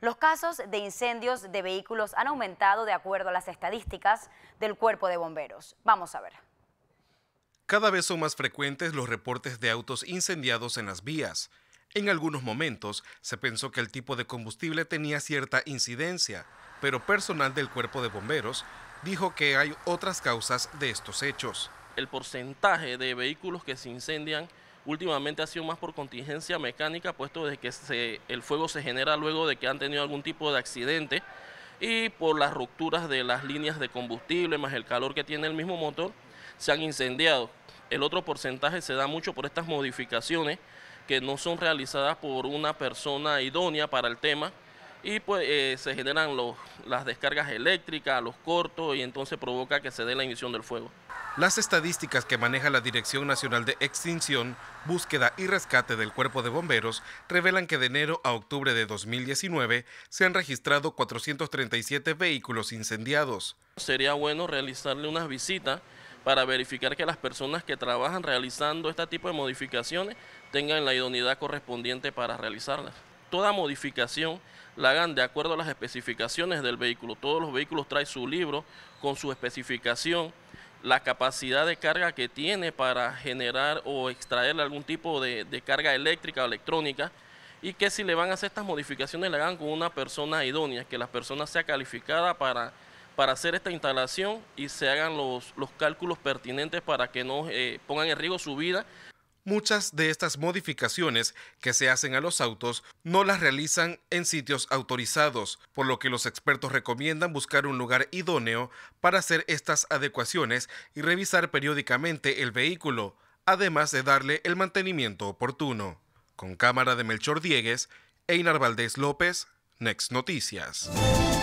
Los casos de incendios de vehículos han aumentado de acuerdo a las estadísticas del cuerpo de bomberos. Vamos a ver. Cada vez son más frecuentes los reportes de autos incendiados en las vías. En algunos momentos se pensó que el tipo de combustible tenía cierta incidencia, pero personal del cuerpo de bomberos dijo que hay otras causas de estos hechos. El porcentaje de vehículos que se incendian últimamente ha sido más por contingencia mecánica, puesto de que el fuego se genera luego de que han tenido algún tipo de accidente y por las rupturas de las líneas de combustible, más el calor que tiene el mismo motor, se han incendiado. El otro porcentaje se da mucho por estas modificaciones que no son realizadas por una persona idónea para el tema y pues eh, se generan las descargas eléctricas, los cortos y entonces provoca que se dé la emisión del fuego. Las estadísticas que maneja la Dirección Nacional de Extinción, Búsqueda y Rescate del Cuerpo de Bomberos revelan que de enero a octubre de 2019 se han registrado 437 vehículos incendiados. Sería bueno realizarle una visita para verificar que las personas que trabajan realizando este tipo de modificaciones tengan la idoneidad correspondiente para realizarlas. Toda modificación la hagan de acuerdo a las especificaciones del vehículo. Todos los vehículos traen su libro con su especificación la capacidad de carga que tiene para generar o extraer algún tipo de, carga eléctrica o electrónica y que si le van a hacer estas modificaciones la hagan con una persona idónea, que la persona sea calificada para, hacer esta instalación y se hagan los, cálculos pertinentes para que no eh, pongan en riesgo su vida Muchas de estas modificaciones que se hacen a los autos no las realizan en sitios autorizados, por lo que los expertos recomiendan buscar un lugar idóneo para hacer estas adecuaciones y revisar periódicamente el vehículo, además de darle el mantenimiento oportuno. Con cámara de Melchor Diegues, Einar Valdés López, Next Noticias.